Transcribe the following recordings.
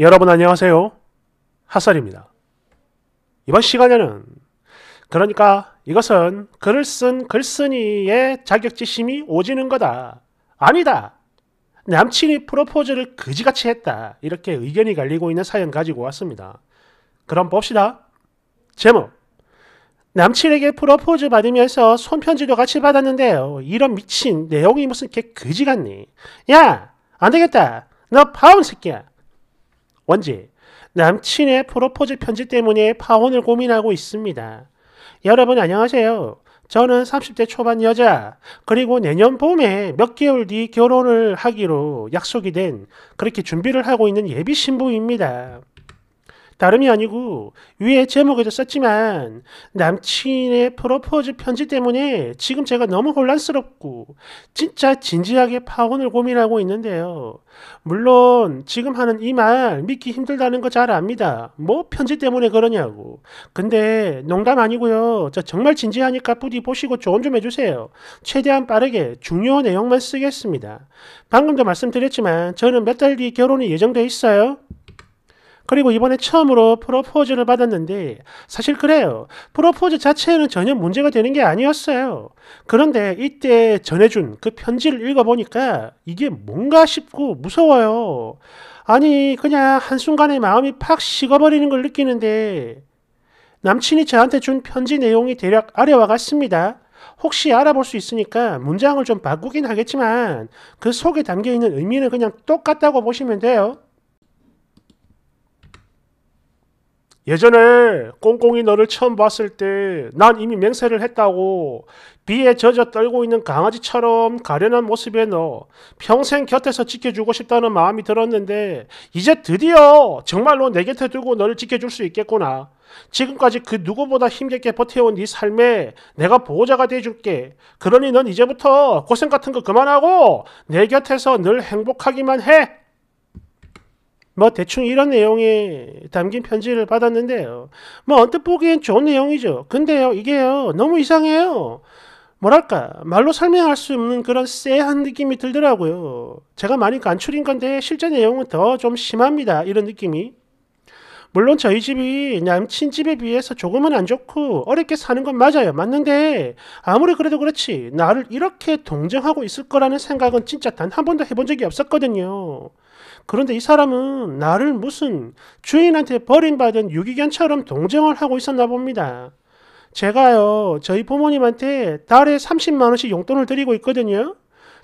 여러분 안녕하세요. 핫살입니다 이번 시간에는 그러니까 이것은 글을 쓴 글쓴이의 자격지심이 오지는 거다. 아니다. 남친이 프로포즈를 그지같이 했다. 이렇게 의견이 갈리고 있는 사연 가지고 왔습니다. 그럼 봅시다. 제목 남친에게 프로포즈 받으면서 손편지도 같이 받았는데요. 이런 미친 내용이 무슨 개 그지 같니? 야! 안 되겠다. 너 파운 새끼야. 원지, 남친의 프로포즈 편지 때문에 파혼을 고민하고 있습니다. 여러분 안녕하세요. 저는 30대 초반 여자, 그리고 내년 봄에 몇 개월 뒤 결혼을 하기로 약속이 된 그렇게 준비를 하고 있는 예비 신부입니다. 다름이 아니고 위에 제목에도 썼지만 남친의 프로포즈 편지 때문에 지금 제가 너무 혼란스럽고 진짜 진지하게 파혼을 고민하고 있는데요. 물론 지금 하는 이 말 믿기 힘들다는 거 잘 압니다. 뭐 편지 때문에 그러냐고. 근데 농담 아니고요. 저 정말 진지하니까 부디 보시고 조언 좀 해주세요. 최대한 빠르게 중요한 내용만 쓰겠습니다. 방금도 말씀드렸지만 저는 몇 달 뒤 결혼이 예정돼 있어요. 그리고 이번에 처음으로 프로포즈를 받았는데 사실 그래요. 프로포즈 자체는 전혀 문제가 되는 게 아니었어요. 그런데 이때 전해준 그 편지를 읽어보니까 이게 뭔가 싶고 무서워요. 아니 그냥 한순간에 마음이 팍 식어버리는 걸 느끼는데 남친이 저한테 준 편지 내용이 대략 아래와 같습니다. 혹시 알아볼 수 있으니까 문장을 좀 바꾸긴 하겠지만 그 속에 담겨 있는 의미는 그냥 똑같다고 보시면 돼요. 예전에 꽁꽁이 너를 처음 봤을 때 난 이미 맹세를 했다고 비에 젖어 떨고 있는 강아지처럼 가련한 모습에 너 평생 곁에서 지켜주고 싶다는 마음이 들었는데 이제 드디어 정말로 내 곁에 두고 너를 지켜줄 수 있겠구나. 지금까지 그 누구보다 힘겹게 버텨온 네 삶에 내가 보호자가 돼줄게. 그러니 넌 이제부터 고생 같은 거 그만하고 내 곁에서 늘 행복하기만 해. 뭐 대충 이런 내용이 담긴 편지를 받았는데요. 뭐 언뜻 보기엔 좋은 내용이죠. 근데요, 이게요, 너무 이상해요. 뭐랄까, 말로 설명할 수 없는 그런 쎄한 느낌이 들더라고요. 제가 많이 간추린 건데 실제 내용은 더 좀 심합니다. 이런 느낌이. 물론 저희 집이 남친 집에 비해서 조금은 안 좋고 어렵게 사는 건 맞아요. 맞는데 아무리 그래도 그렇지 나를 이렇게 동정하고 있을 거라는 생각은 진짜 단 한 번도 해본 적이 없었거든요. 그런데 이 사람은 나를 무슨 주인한테 버림받은 유기견처럼 동정을 하고 있었나 봅니다. 제가요, 저희 부모님한테 달에 30만원씩 용돈을 드리고 있거든요.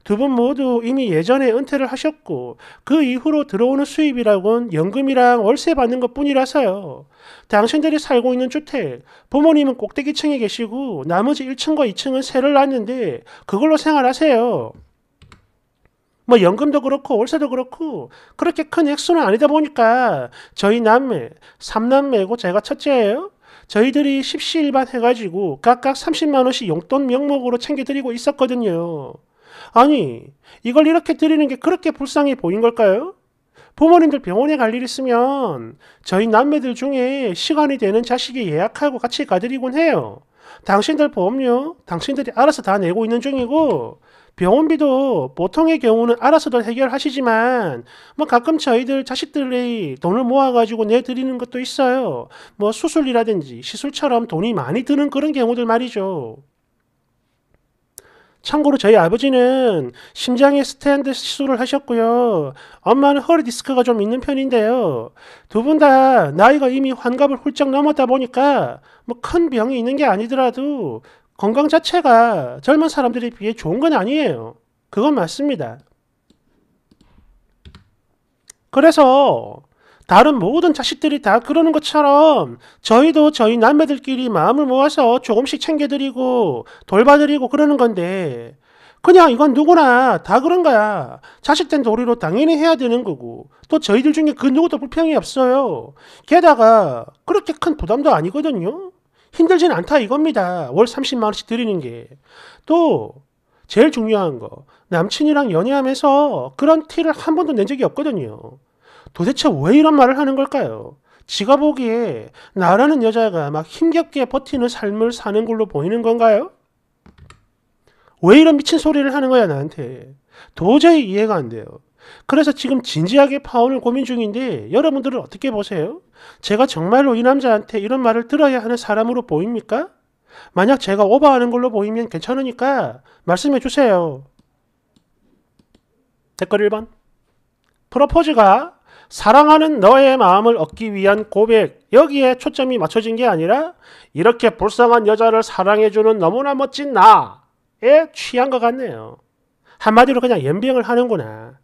두 분 모두 이미 예전에 은퇴를 하셨고, 그 이후로 들어오는 수입이라곤 연금이랑 월세 받는 것 뿐이라서요. 당신들이 살고 있는 주택, 부모님은 꼭대기층에 계시고, 나머지 1층과 2층은 세를 놨는데, 그걸로 생활하세요. 뭐 연금도 그렇고 월세도 그렇고 그렇게 큰 액수는 아니다 보니까 저희 남매, 삼남매고 제가 첫째예요. 저희들이 십시일반 해가지고 각각 30만원씩 용돈 명목으로 챙겨드리고 있었거든요. 아니, 이걸 이렇게 드리는 게 그렇게 불쌍해 보인 걸까요? 부모님들 병원에 갈 일 있으면 저희 남매들 중에 시간이 되는 자식이 예약하고 같이 가드리곤 해요. 당신들 보험료 당신들이 알아서 다 내고 있는 중이고 병원비도 보통의 경우는 알아서들 해결하시지만 뭐 가끔 저희들 자식들이 돈을 모아가지고 내드리는 것도 있어요. 뭐 수술이라든지 시술처럼 돈이 많이 드는 그런 경우들 말이죠. 참고로 저희 아버지는 심장에 스탠드 시술을 하셨고요. 엄마는 허리 디스크가 좀 있는 편인데요. 두 분 다 나이가 이미 환갑을 훌쩍 넘었다 보니까 뭐 큰 병이 있는 게 아니더라도 건강 자체가 젊은 사람들에 비해 좋은 건 아니에요. 그건 맞습니다. 그래서 다른 모든 자식들이 다 그러는 것처럼 저희도 저희 남매들끼리 마음을 모아서 조금씩 챙겨드리고 돌봐드리고 그러는 건데 그냥 이건 누구나 다 그런 거야. 자식된 도리로 당연히 해야 되는 거고 또 저희들 중에 그 누구도 불평이 없어요. 게다가 그렇게 큰 부담도 아니거든요. 힘들진 않다 이겁니다. 월 30만 원씩 드리는 게. 또 제일 중요한 거 남친이랑 연애하면서 그런 티를 한 번도 낸 적이 없거든요. 도대체 왜 이런 말을 하는 걸까요? 지가 보기에 나라는 여자가 막 힘겹게 버티는 삶을 사는 걸로 보이는 건가요? 왜 이런 미친 소리를 하는 거야 나한테 도저히 이해가 안 돼요. 그래서 지금 진지하게 파혼을 고민 중인데 여러분들은 어떻게 보세요? 제가 정말로 이 남자한테 이런 말을 들어야 하는 사람으로 보입니까? 만약 제가 오버하는 걸로 보이면 괜찮으니까 말씀해 주세요. 댓글 1번 프로포즈가 사랑하는 너의 마음을 얻기 위한 고백 여기에 초점이 맞춰진 게 아니라 이렇게 불쌍한 여자를 사랑해주는 너무나 멋진 나에 취한 것 같네요. 한마디로 그냥 연병을 하는구나.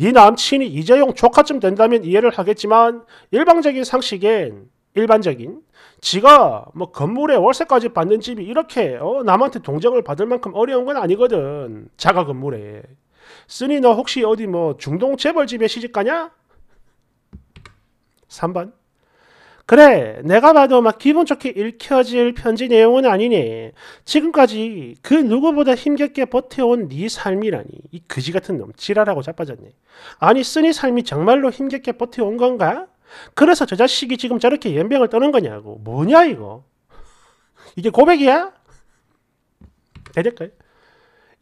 네 남친이 이재용 조카쯤 된다면 이해를 하겠지만 일방적인 상식엔 일반적인 지가 뭐 건물에 월세까지 받는 집이 이렇게 어, 남한테 동정을 받을 만큼 어려운 건 아니거든 자가 건물에 쓰니 너 혹시 어디 뭐 중동 재벌집에 시집가냐? 3번 그래, 내가 봐도 막 기분 좋게 읽혀질 편지 내용은 아니네. 지금까지 그 누구보다 힘겹게 버텨온 네 삶이라니. 이 그지 같은 놈, 지랄하고 자빠졌네. 아니, 쓰니 삶이 정말로 힘겹게 버텨온 건가? 그래서 저 자식이 지금 저렇게 연병을 떠는 거냐고. 뭐냐, 이거? 이게 고백이야? 대댓글.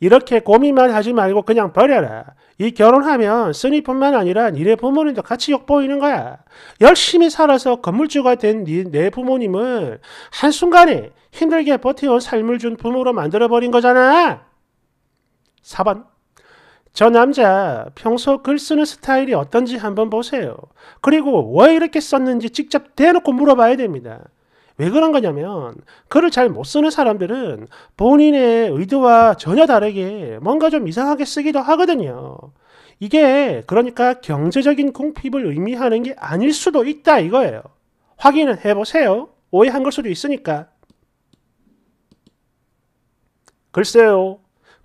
이렇게 고민만 하지 말고 그냥 버려라. 이 결혼하면 쓰니뿐만 아니라 니네 부모님도 같이 욕보이는 거야. 열심히 살아서 건물주가 된내 네 부모님을 한순간에 힘들게 버텨온 삶을 준 부모로 만들어버린 거잖아. 4번. 저 남자 평소 글 쓰는 스타일이 어떤지 한번 보세요. 그리고 왜 이렇게 썼는지 직접 대놓고 물어봐야 됩니다. 왜 그런 거냐면 글을 잘 못 쓰는 사람들은 본인의 의도와 전혀 다르게 뭔가 좀 이상하게 쓰기도 하거든요. 이게 그러니까 경제적인 궁핍을 의미하는 게 아닐 수도 있다 이거예요. 확인을 해보세요. 오해한 걸 수도 있으니까. 글쎄요.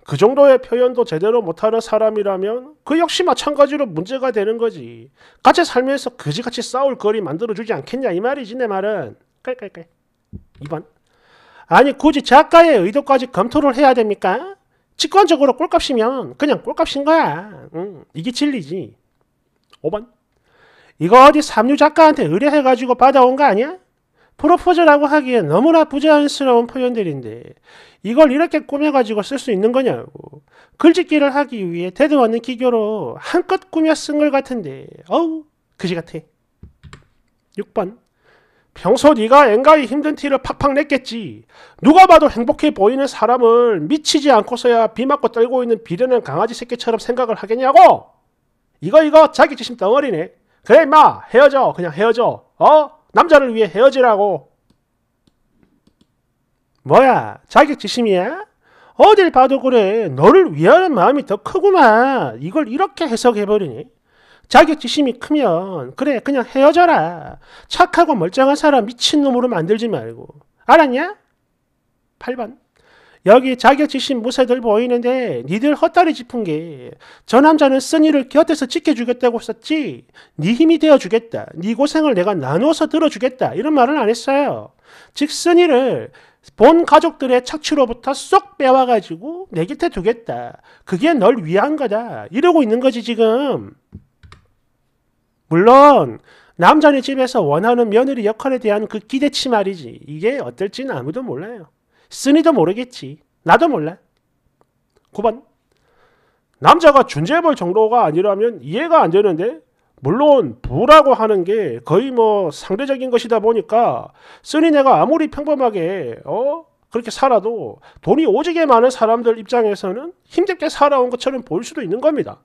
그 정도의 표현도 제대로 못하는 사람이라면 그 역시 마찬가지로 문제가 되는 거지. 같이 살면서 그지같이 싸울 거리 만들어주지 않겠냐 이 말이지 내 말은. 깔깔깔. 2번. 아니 굳이 작가의 의도까지 검토를 해야 됩니까? 직관적으로 꼴값이면 그냥 꼴값인 거야. 응, 이게 진리지. 5번. 이거 어디 삼류 작가한테 의뢰해가지고 받아온 거 아니야? 프로포즈라고 하기에 너무나 부자연스러운 표현들인데 이걸 이렇게 꾸며가지고 쓸 수 있는 거냐고 글짓기를 하기 위해 대도 없는 기교로 한껏 꾸며 쓴 걸 같은데 어우 그지 같아 6번 평소 네가 앵가히 힘든 티를 팍팍 냈겠지. 누가 봐도 행복해 보이는 사람을 미치지 않고서야 비 맞고 떨고 있는 비련한 강아지 새끼처럼 생각을 하겠냐고? 이거 이거 자기 지심 덩어리네. 그래 임마 헤어져 그냥 헤어져. 어? 남자를 위해 헤어지라고. 뭐야 자격지심이야? 어딜 봐도 그래 너를 위하는 마음이 더 크구만 이걸 이렇게 해석해버리니 자격지심이 크면 그래 그냥 헤어져라. 착하고 멀쩡한 사람 미친놈으로 만들지 말고. 알았냐? 8번 여기 자격지심 무쇠들 보이는데 니들 헛다리 짚은 게 저 남자는 쓴이를 네 곁에서 지켜주겠다고 했었지니 네 힘이 되어주겠다. 네 고생을 내가 나눠서 들어주겠다. 이런 말은 안 했어요. 즉 쓴이를 본 가족들의 착취로부터 쏙 빼와가지고 내 곁에 두겠다. 그게 널 위한 거다. 이러고 있는 거지 지금. 물론 남자네 집에서 원하는 며느리 역할에 대한 그 기대치 말이지. 이게 어떨지는 아무도 몰라요. 쓰니도 모르겠지. 나도 몰라. 9번 남자가 존재해볼 정도가 아니라면 이해가 안 되는데 물론 부라고 하는 게 거의 뭐 상대적인 것이다 보니까 쓰니내가 아무리 평범하게 어 그렇게 살아도 돈이 오지게 많은 사람들 입장에서는 힘들게 살아온 것처럼 보일 수도 있는 겁니다.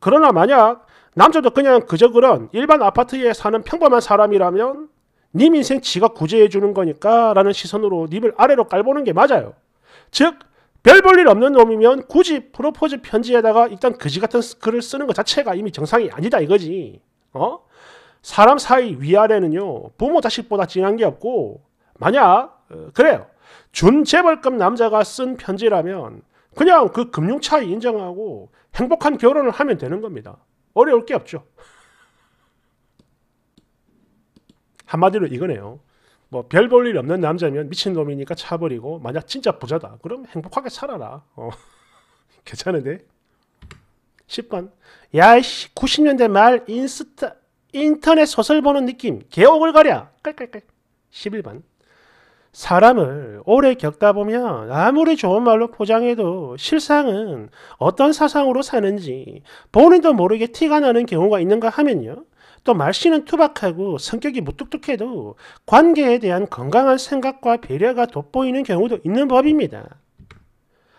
그러나 만약 남자도 그냥 그저 그런 일반 아파트에 사는 평범한 사람이라면 님 네 인생 지가 구제해 주는 거니까 라는 시선으로 님을 아래로 깔보는 게 맞아요. 즉, 별 볼 일 없는 놈이면 굳이 프로포즈 편지에다가 일단 그지 같은 글을 쓰는 것 자체가 이미 정상이 아니다 이거지. 어? 사람 사이 위아래는요, 부모 자식보다 진한 게 없고, 만약, 어, 그래요. 준 재벌급 남자가 쓴 편지라면 그냥 그 금융 차이 인정하고 행복한 결혼을 하면 되는 겁니다. 어려울 게 없죠. 한마디로 이거네요. 뭐 별 볼 일 없는 남자면 미친놈이니까 차버리고 만약 진짜 부자다. 그럼 행복하게 살아라. 어. 괜찮은데? 10번 야이씨 90년대 말 인스타 인터넷 소설 보는 느낌 개옥을 가랴 깔깔깔 11번 사람을 오래 겪다 보면 아무리 좋은 말로 포장해도 실상은 어떤 사상으로 사는지 본인도 모르게 티가 나는 경우가 있는가 하면요. 또 말씨는 투박하고 성격이 무뚝뚝해도 관계에 대한 건강한 생각과 배려가 돋보이는 경우도 있는 법입니다.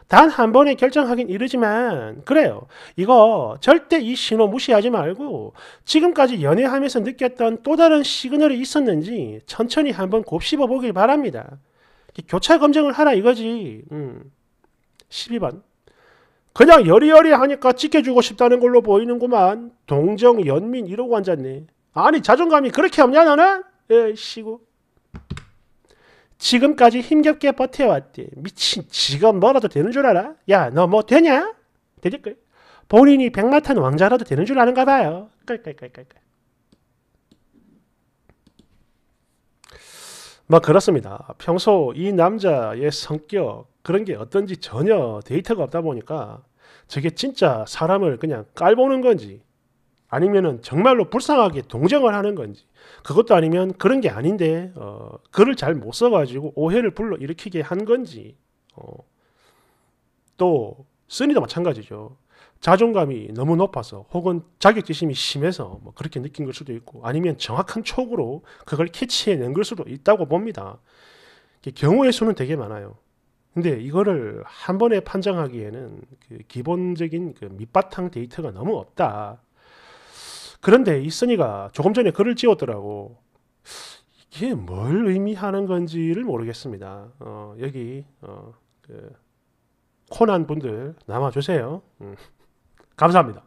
단한 번에 결정하긴 이르지만 그래요. 이거 절대 이 신호 무시하지 말고 지금까지 연애하면서 느꼈던 또 다른 시그널이 있었는지 천천히 한 번 곱씹어 보길 바랍니다. 교차 검증을 하라 이거지. 음. 12번. 그냥 여리여리하니까 지켜주고 싶다는 걸로 보이는구만. 동정 연민 이러고 앉았네. 아니 자존감이 그렇게 없냐 너는? 에이 시고. 지금까지 힘겹게 버텨왔대. 미친, 지금 뭐라도 되는 줄 알아? 야, 너 뭐 되냐? 되겠걸? 본인이 백마탄 왕자라도 되는 줄 아는가 봐요. 깔깔깔깔깔. 뭐 그렇습니다. 평소 이 남자의 성격 그런 게 어떤지 전혀 데이터가 없다 보니까 저게 진짜 사람을 그냥 깔보는 건지 아니면은 정말로 불쌍하게 동정을 하는 건지 그것도 아니면 그런 게 아닌데 어, 글을 잘 못 써가지고 오해를 불러 일으키게 한 건지 어, 또쓰니도 마찬가지죠. 자존감이 너무 높아서 혹은 자격지심이 심해서 뭐 그렇게 느낀 걸 수도 있고 아니면 정확한 촉으로 그걸 캐치해낸 걸 수도 있다고 봅니다. 경우의 수는 되게 많아요. 근데 이거를 한 번에 판정하기에는 그 기본적인 그 밑바탕 데이터가 너무 없다. 그런데 이 써니가 조금 전에 글을 지웠더라고. 이게 뭘 의미하는 건지를 모르겠습니다. 어, 여기 어, 그 코난 분들 남아주세요. 음. 감사합니다.